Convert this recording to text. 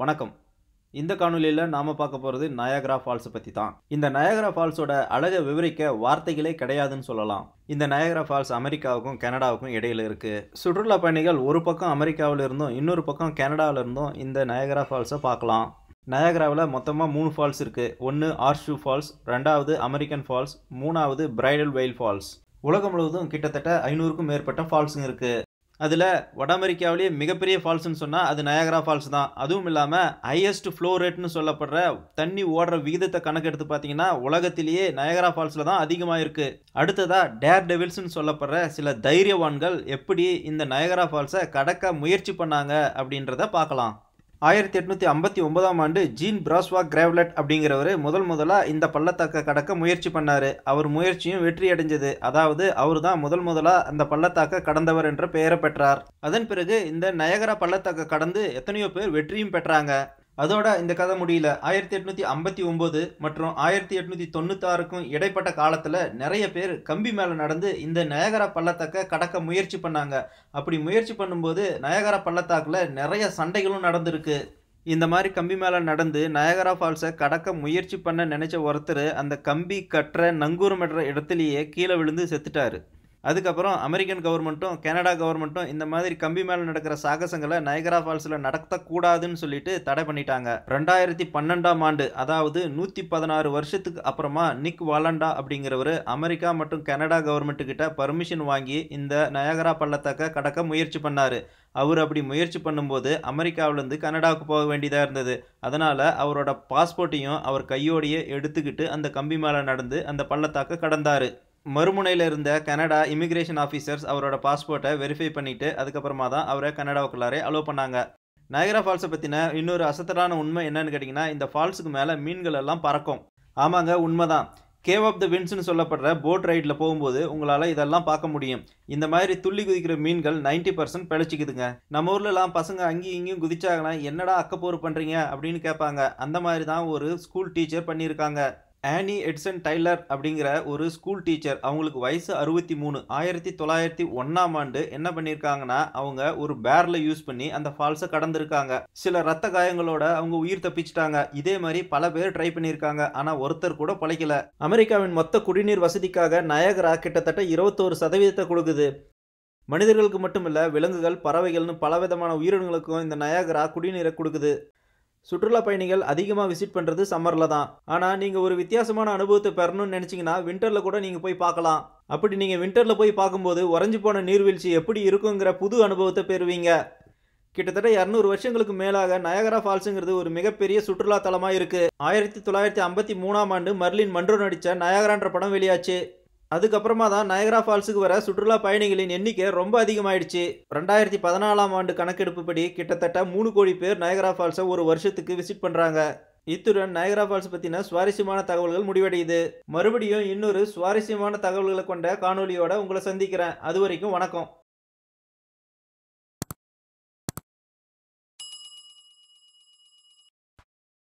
வணக்கம் இந்த காணொலியில் நாம் பார்க்க போகிறது நயாகரா ஃபால்ஸை பற்றி தான் இந்த நயாகரா ஃபால்ஸோட அழகை விவரிக்க வார்த்தைகளே கிடையாதுன்னு சொல்லலாம் இந்த நயாகரா ஃபால்ஸ் அமெரிக்காவுக்கும் கனடாவுக்கும் இடையில் இருக்குது சுற்றுலா பயணிகள் ஒரு பக்கம் அமெரிக்காவில் இருந்தும் இன்னொரு பக்கம் கனடாவில் இருந்தும் இந்த நயாகரா ஃபால்ஸை பார்க்கலாம் நயாகராவில் மொத்தமாக மூணு ஃபால்ஸ் இருக்குது ஒன்று ஆர்ஷூ ஃபால்ஸ் ரெண்டாவது அமெரிக்கன் ஃபால்ஸ் மூணாவது பிரைடல் வெயில் ஃபால்ஸ் உலகம் முழுவதும் கிட்டத்தட்ட ஐநூறுக்கும் மேற்பட்ட ஃபால்ஸுங்க இருக்குது அதில் வட அமெரிக்காவிலேயே மிகப்பெரிய ஃபால்ஸ்னு சொன்னால் அது நயாகரா ஃபால்ஸ் தான் அதுவும் இல்லாமல் ஹையஸ்ட் ஃப்ளோ ரேட்னு சொல்லப்படுற தண்ணி ஓடுற விகிதத்தை கணக்கெடுத்து பார்த்தீங்கன்னா உலகத்திலேயே நயகரா ஃபால்ஸில் தான் அதிகமாக இருக்குது அடுத்ததாக டேர் டெவில்ஸ்னு சொல்லப்படுற சில தைரியவான்கள் எப்படி இந்த நயகரா ஃபால்ஸை கடக்க முயற்சி பண்ணாங்க அப்படின்றத பார்க்கலாம் ஆயிரத்தி எட்நூற்றி ஐம்பத்தி ஒன்பதாம் ஆண்டு ஜீன் பிராஸ்வா கிராவ்லட் அப்படிங்கிறவர் முதல் முதலாக இந்த பள்ளத்தாக்கை கடக்க முயற்சி பண்ணார் அவர் முயற்சியும் வெற்றி அடைஞ்சது அதாவது அவர் தான் முதல் முதலாக அந்த பள்ளத்தாக்கை கடந்தவர் என்ற பெயரை பெற்றார் அதன் பிறகு இந்த நயகரா பள்ளத்தாக்கை கடந்து எத்தனையோ பேர் வெற்றியும் பெற்றாங்க அதோட இந்த கதை முடியல ஆயிரத்தி எட்நூற்றி ஐம்பத்தி ஒம்பது மற்றும் ஆயிரத்தி எட்நூற்றி தொண்ணூத்தாறுக்கும் இடைப்பட்ட காலத்தில் நிறைய பேர் கம்பி மேலே நடந்து இந்த நயகர பள்ளத்தாக்கை கடக்க முயற்சி பண்ணாங்க அப்படி முயற்சி பண்ணும்போது நயகர பள்ளத்தாக்கில் நிறைய சண்டைகளும் நடந்திருக்கு இந்த மாதிரி கம்பி மேலே நடந்து நயகரா ஃபால்ஸை கடக்க முயற்சி பண்ண நினைச்ச ஒருத்தர் அந்த கம்பி கட்டுற நங்கூரம் இடத்துலையே கீழே விழுந்து செத்துட்டாரு அதுக்கப்புறம் அமெரிக்கன் கவர்மெண்ட்டும் கனடா கவர்மெண்ட்டும் இந்த மாதிரி கம்பி மேலே நடக்கிற சாகசங்களை நயகரா ஃபால்ஸில் நடத்தக்கூடாதுன்னு சொல்லிட்டு தடை பண்ணிட்டாங்க ரெண்டாயிரத்தி பன்னெண்டாம் ஆண்டு அதாவது நூற்றி பதினாறு வருஷத்துக்கு அப்புறமா நிக் வாலண்டா அப்படிங்கிறவர் அமெரிக்கா மற்றும் கனடா கவர்மெண்ட்டுக்கிட்ட பர்மிஷன் வாங்கி இந்த நயகரா பள்ளத்தாக்க கடக்க முயற்சி பண்ணார் அவர் அப்படி முயற்சி பண்ணும்போது அமெரிக்காவிலேருந்து கனடாவுக்கு போக வேண்டியதாக இருந்தது அதனால் அவரோட பாஸ்போர்ட்டையும் அவர் கையோடையே எடுத்துக்கிட்டு அந்த கம்பி மேலே நடந்து அந்த பள்ளத்தாக்க கடந்தார் மறுமுனையில் இருந்த கனடா இமிக்ரேஷன் ஆஃபீஸர்ஸ் அவரோட பாஸ்போர்ட்டை வெரிஃபை பண்ணிவிட்டு அதுக்கப்புறமா தான் அவரை கனடாவுக்குள்ளாரே அலோவ் பண்ணாங்க நயகரா ஃபால்ஸை பற்றின இன்னொரு அசத்தரான உண்மை என்னன்னு கேட்டிங்கன்னா இந்த ஃபால்ஸுக்கு மேலே மீன்கள் எல்லாம் பறக்கும் ஆமாங்க உண்மைதான் கேவ் ஆஃப் த வின்ஸ்னு சொல்லப்படுற போட் ரைடில் போகும்போது உங்களால் இதெல்லாம் பார்க்க முடியும் இந்த மாதிரி துள்ளி குதிக்கிற மீன்கள் நைன்டி பர்சன்ட் பிழைச்சிக்குதுங்க நம்ம ஊர்லலாம் பசங்க அங்கேயும் இங்கேயும் குதிச்சாங்கன்னா என்னடா அக்கப்போர் பண்ணுறீங்க அப்படின்னு கேட்பாங்க அந்த மாதிரி தான் ஒரு ஸ்கூல் டீச்சர் பண்ணியிருக்காங்க ஆனி எட்சன் டைலர் அப்படிங்கிற ஒரு ஸ்கூல் டீச்சர் அவங்களுக்கு வயசு அறுபத்தி மூணு ஆயிரத்தி தொள்ளாயிரத்தி ஒன்றாம் ஆண்டு என்ன பண்ணியிருக்காங்கன்னா அவங்க ஒரு பேரில் யூஸ் பண்ணி அந்த ஃபால்ஸை கடந்திருக்காங்க சில ரத்த காயங்களோட அவங்க உயிர் தப்பிச்சிட்டாங்க இதே மாதிரி பல பேர் ட்ரை பண்ணியிருக்காங்க ஆனால் ஒருத்தர் கூட பழைக்கல அமெரிக்காவின் மொத்த குடிநீர் வசதிக்காக நயகரா கிட்டத்தட்ட இருபத்தோரு சதவீதத்தை கொடுக்குது மனிதர்களுக்கு மட்டுமில்ல விலங்குகள் பறவைகள்னு பலவிதமான உயிரினங்களுக்கும் இந்த நயாகரா குடிநீரை கொடுக்குது சுற்றுலா பயணிகள் அதிகமாக விசிட் பண்ணுறது சம்மரில் தான் ஆனால் நீங்கள் ஒரு வித்தியாசமான அனுபவத்தை பெறணும்னு நினச்சிங்கன்னா வின்டரில் கூட நீங்கள் போய் பார்க்கலாம் அப்படி நீங்கள் வின்டரில் போய் பார்க்கும்போது உறைஞ்சி போன நீர்வீழ்ச்சி எப்படி இருக்குங்கிற புது அனுபவத்தை பெறுவீங்க கிட்டத்தட்ட இரநூறு வருஷங்களுக்கு மேலாக நயகரா ஃபால்ஸுங்கிறது ஒரு மிகப்பெரிய சுற்றுலா தலமாக இருக்குது ஆயிரத்தி தொள்ளாயிரத்தி ஐம்பத்தி மூணாம் ஆண்டு மர்லின் மன்றோ நடித்த நயகரான்ற படம் வெளியாச்சு அதுக்கப்புறமா தான் நயகரா ஃபால்ஸுக்கு வர சுற்றுலா பயணிகளின் எண்ணிக்கை ரொம்ப அதிகமாயிடுச்சு ரெண்டாயிரத்தி பதினாலாம் ஆண்டு கணக்கெடுப்புப்படி கிட்டத்தட்ட மூணு கோடி பேர் நயகரா ஃபால்ஸை ஒரு வருஷத்துக்கு விசிட் பண்ணுறாங்க இத்துடன் நயகரா ஃபால்ஸ் பற்றின சுவாரஸ்யமான தகவல்கள் முடிவடையுது மறுபடியும் இன்னொரு சுவாரஸ்யமான தகவல்களை கொண்ட காணொலியோட உங்களை சந்திக்கிறேன் அது வரைக்கும் வணக்கம்